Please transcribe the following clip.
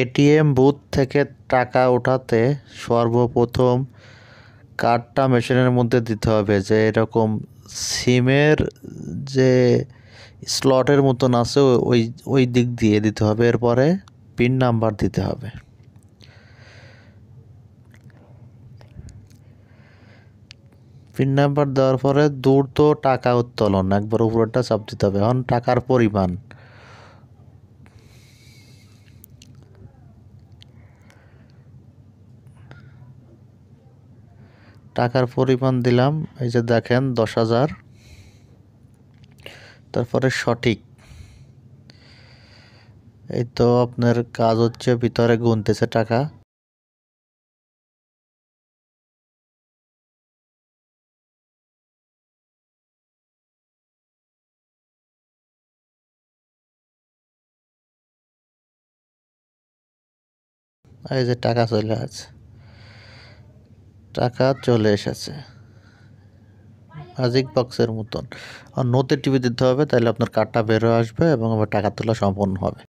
ATM booth থেকে টাকা ওঠাতে সর্বপ্রথম কার্ডটা মেশিনের মধ্যে দিতে হবে যে এরকম সিমের যে স্লটের মতন আছে ওই ওই দিক দিয়ে দিতে হবে এরপরে পিন নাম্বার দিতে হবে পিন নাম্বার দেওয়ার পরে দূর তো টাকা উত্তোলন একবার উপরেটা চাপ দিতে হবে এখন টাকার পরিমাণ টাকার পরিমাণ দিলাম এই যে দেখেন দশ হাজার তারপরে সঠিক এই তো আপনার কাজ হচ্ছে ভিতরে গুনতেছে টাকা এই যে টাকা চলে আছে টাকা চলে এসেছে ম্যাজিক বক্সের মতন আর নোতে টিভি দিতে হবে তাহলে আপনার কার্ডটা বেরো আসবে এবং আমার টাকা তোলা সম্পন্ন হবে